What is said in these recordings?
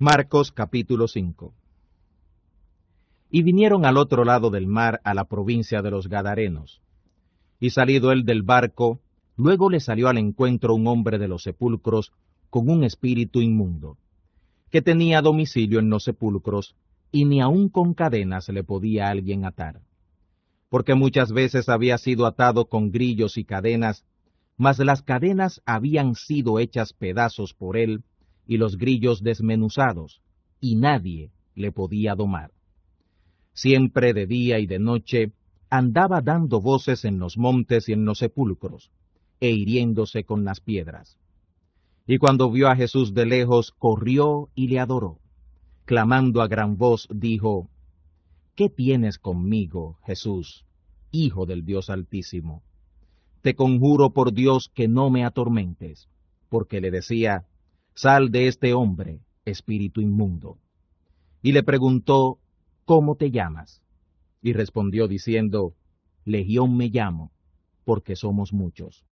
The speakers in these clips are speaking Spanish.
Marcos capítulo 5 Y vinieron al otro lado del mar a la provincia de los Gadarenos. Y salido él del barco, luego le salió al encuentro un hombre de los sepulcros con un espíritu inmundo, que tenía domicilio en los sepulcros, y ni aun con cadenas le podía alguien atar. Porque muchas veces había sido atado con grillos y cadenas, mas las cadenas habían sido hechas pedazos por él, y los grillos desmenuzados, y nadie le podía domar. Siempre de día y de noche andaba dando voces en los montes y en los sepulcros, e hiriéndose con las piedras. Y cuando vio a Jesús de lejos, corrió y le adoró. Clamando a gran voz, dijo, ¿Qué tienes conmigo, Jesús, Hijo del Dios Altísimo? Te conjuro por Dios que no me atormentes, porque le decía, Sal de este hombre, espíritu inmundo. Y le preguntó, ¿cómo te llamas? Y respondió diciendo, Legión me llamo, porque somos muchos.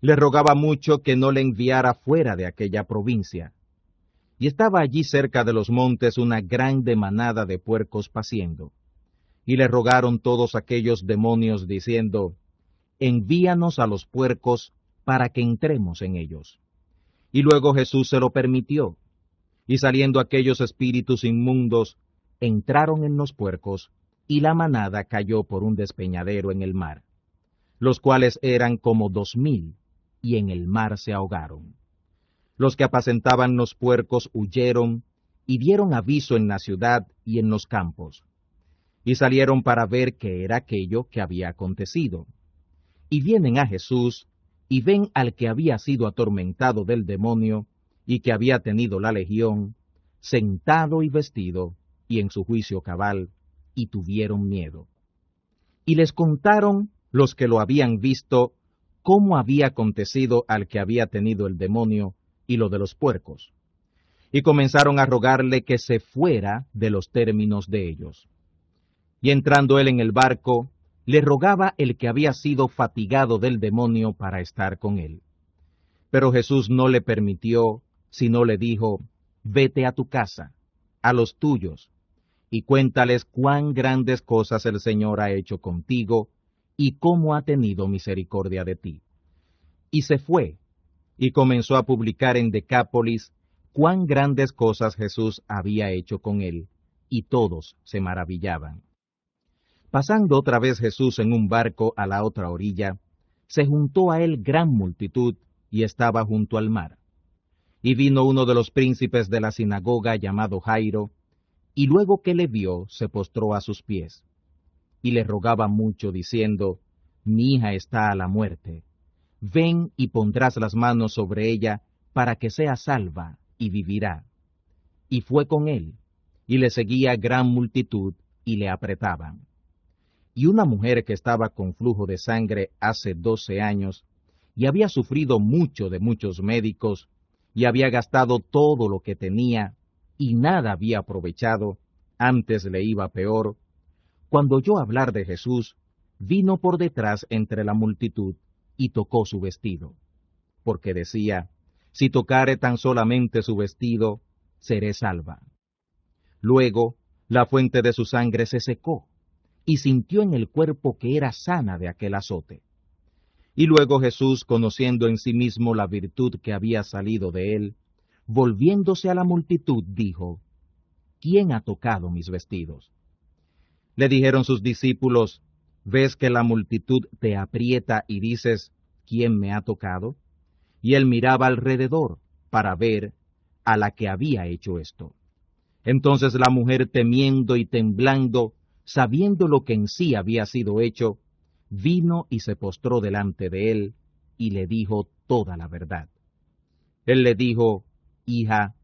Le rogaba mucho que no le enviara fuera de aquella provincia. Y estaba allí cerca de los montes una grande manada de puercos paciendo. Y le rogaron todos aquellos demonios diciendo, Envíanos a los puercos para que entremos en ellos. Y luego Jesús se lo permitió. Y saliendo aquellos espíritus inmundos, entraron en los puercos, y la manada cayó por un despeñadero en el mar, los cuales eran como dos mil, y en el mar se ahogaron. Los que apacentaban los puercos huyeron y dieron aviso en la ciudad y en los campos, y salieron para ver qué era aquello que había acontecido. Y vienen a Jesús y ven al que había sido atormentado del demonio y que había tenido la legión, sentado y vestido, y en su juicio cabal, y tuvieron miedo. Y les contaron los que lo habían visto cómo había acontecido al que había tenido el demonio y lo de los puercos. Y comenzaron a rogarle que se fuera de los términos de ellos. Y entrando él en el barco, le rogaba el que había sido fatigado del demonio para estar con él. Pero Jesús no le permitió, sino le dijo, vete a tu casa, a los tuyos, y cuéntales cuán grandes cosas el Señor ha hecho contigo y cómo ha tenido misericordia de ti. Y se fue, y comenzó a publicar en Decápolis cuán grandes cosas Jesús había hecho con él, y todos se maravillaban. Pasando otra vez Jesús en un barco a la otra orilla, se juntó a él gran multitud y estaba junto al mar. Y vino uno de los príncipes de la sinagoga llamado Jairo, y luego que le vio, se postró a sus pies. Y le rogaba mucho, diciendo, Mi hija está a la muerte. Ven y pondrás las manos sobre ella, para que sea salva, y vivirá. Y fue con él, y le seguía gran multitud, y le apretaban y una mujer que estaba con flujo de sangre hace doce años y había sufrido mucho de muchos médicos y había gastado todo lo que tenía y nada había aprovechado, antes le iba peor, cuando oyó hablar de Jesús, vino por detrás entre la multitud y tocó su vestido, porque decía, si tocare tan solamente su vestido, seré salva. Luego, la fuente de su sangre se secó y sintió en el cuerpo que era sana de aquel azote. Y luego Jesús, conociendo en sí mismo la virtud que había salido de él, volviéndose a la multitud, dijo, ¿Quién ha tocado mis vestidos? Le dijeron sus discípulos, ¿ves que la multitud te aprieta y dices, ¿quién me ha tocado? Y él miraba alrededor para ver a la que había hecho esto. Entonces la mujer temiendo y temblando, sabiendo lo que en sí había sido hecho, vino y se postró delante de él y le dijo toda la verdad. Él le dijo, Hija,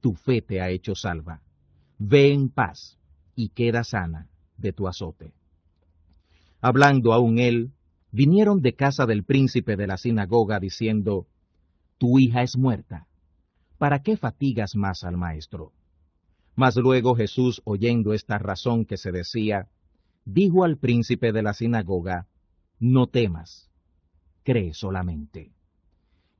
tu fe te ha hecho salva. Ve en paz y queda sana de tu azote. Hablando aún él, vinieron de casa del príncipe de la sinagoga diciendo, Tu hija es muerta. ¿Para qué fatigas más al maestro? Mas luego Jesús, oyendo esta razón que se decía, dijo al príncipe de la sinagoga, No temas, cree solamente.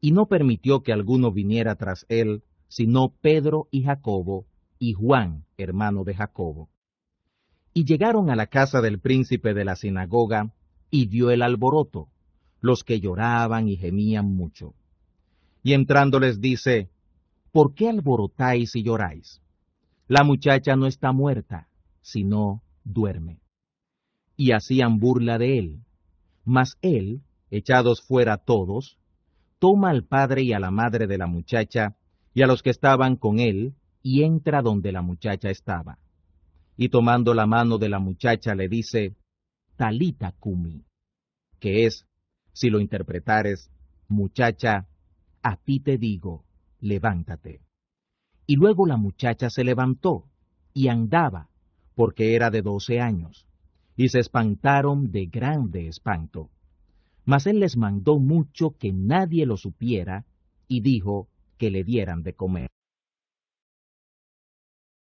Y no permitió que alguno viniera tras él, sino Pedro y Jacobo, y Juan, hermano de Jacobo. Y llegaron a la casa del príncipe de la sinagoga, y dio el alboroto, los que lloraban y gemían mucho. Y entrando les dice, ¿Por qué alborotáis y lloráis? La muchacha no está muerta, sino duerme. Y hacían burla de él. Mas él, echados fuera todos, toma al padre y a la madre de la muchacha y a los que estaban con él, y entra donde la muchacha estaba. Y tomando la mano de la muchacha le dice, Talita Kumi, que es, si lo interpretares, muchacha, a ti te digo, levántate. Y luego la muchacha se levantó y andaba, porque era de doce años, y se espantaron de grande espanto. Mas él les mandó mucho que nadie lo supiera, y dijo que le dieran de comer.